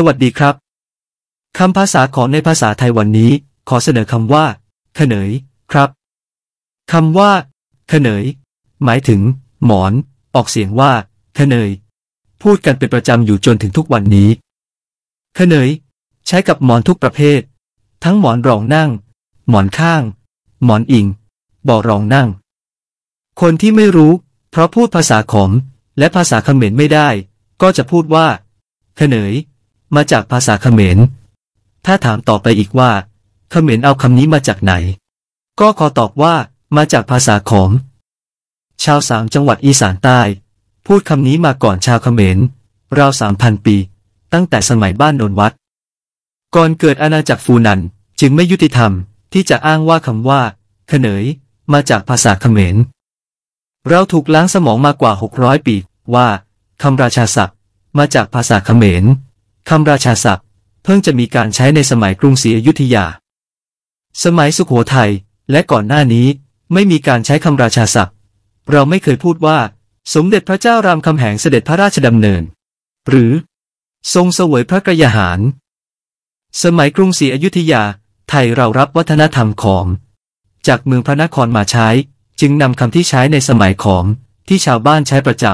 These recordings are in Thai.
สวัสดีครับ คำภาษาของในภาษาไทยวันนี้ ขอเสนอคำว่าขเนย ครับ คำว่าขเนย หมายถึง หมอน ออกเสียงว่าขเนย พูดกันเป็นประจำอยู่จนถึงทุกวันนี้ขเนย ใช้กับหมอนทุกประเภท ทั้งหมอนรองนั่ง หมอนข้าง หมอนอิง บ่อรองนั่ง คนที่ไม่รู้ เพราะพูดภาษาขอมและภาษาเขมรไม่ได้ ก็จะพูดว่าขเนยมาจากภาษาเขมร ถ้าถามต่อไปอีกว่า เขมรเอาคำนี้มาจากไหน ก็ขอตอบว่า มาจากภาษาขอม ชาวสามจังหวัดอีสานใต้ พูดคำนี้มาก่อนชาวเขมรราวสามพันปี ตั้งแต่สมัยบ้านโนนวัด ก่อนเกิดอาณาจักรฟูนัน จึงไม่ยุติธรรมที่จะอ้างว่าคำว่าเขนยมาจากภาษาเขมร เราถูกล้างสมองมากว่า 600 ปีว่าคำราชาศัพท์ มาจากภาษาเขมรคำราชาศัพท์ เพิ่งจะมีการใช้ในสมัยกรุงศรีอยุธยา สมัยสุขโขทัยและก่อนหน้านี้ไม่มีการใช้คำราชาศัพท์ เราไม่เคยพูดว่า สมเด็จพระเจ้ารามคำแหงเสด็จพระราชดำเนิน หรือ ทรงเสวยพระกระยาหาร สมัยกรุงศรีอยุธยา ไทยเรารับวัฒนธรรมของจากเมืองพระนครมาใช้ จึงนำคำที่ใช้ในสมัยของที่ชาวบ้านใช้ประจ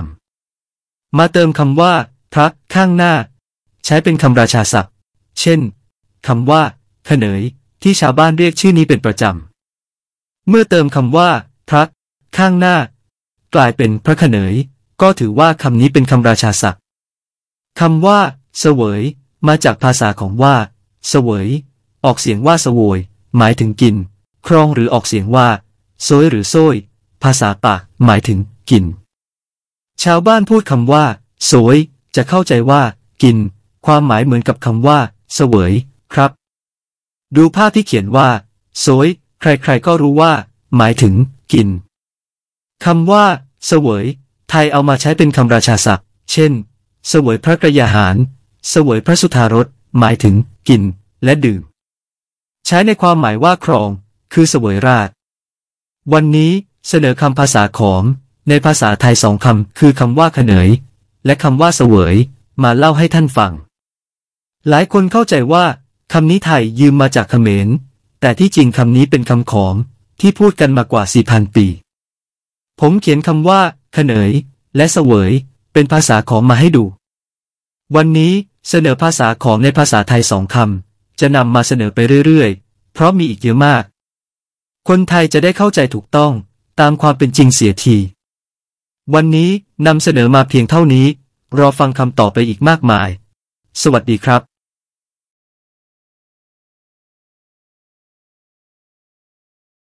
ำมาเติมคำว่าพระข้างหน้าใช้เป็นคำราชาศัพท์ เช่น คำว่าขเนย ที่ชาวบ้านเรียกชื่อนี้เป็นประจำ เมื่อเติมคำว่า พระข้างหน้า กลายเป็นพระขเนย ก็ถือว่าคำนี้เป็นคำราชาศัพท์คำว่า เสวย มาจากภาษาของว่า เสวย ออกเสียงว่าสวย หมายถึงกินครอง หรือออกเสียงว่า โซย หรือ โซย ภาษาปากหมายถึง กิน ชาวบ้านพูดคำว่าโซยจะเข้าใจว่า กินความหมายเหมือนกับคำว่า เสวย ครับ ดูภาพที่เขียนว่าโสยใครๆก็รู้ว่า หมายถึง กินคำว่า เสวย ไทยเอามาใช้เป็นคำราชาศัพท์ เช่น เสวยพระกระยาหาร เสวยพระสุธารสหมายถึง กินและดื่มใช้ในความหมายว่าครอง คือเสวยราช วันนี้เสนอคำภาษาขอมในภาษาไทยสองคำคือคำว่าขเขนย และคำว่าเสวย มาเล่าให้ท่านฟังหลายคนเข้าใจว่าคำนี้ไทยยืมมาจากเขมร แต่ที่จริงคำนี้เป็นคำของที่พูดกันมากว่า 4,000 ปี ผมเขียนคำว่าเขนย และเสวย เป็นภาษาของมาให้ดู วันนี้เสนอภาษาของในภาษาไทยสองคำจะนำมาเสนอไปเรื่อยๆ เพราะมีอีกเยอะมาก คนไทยจะได้เข้าใจถูกต้องตามความเป็นจริงเสียที วันนี้นำเสนอมาเพียงเท่านี้ รอฟังคำต่อไปอีกมากมาย สวัสดีครับ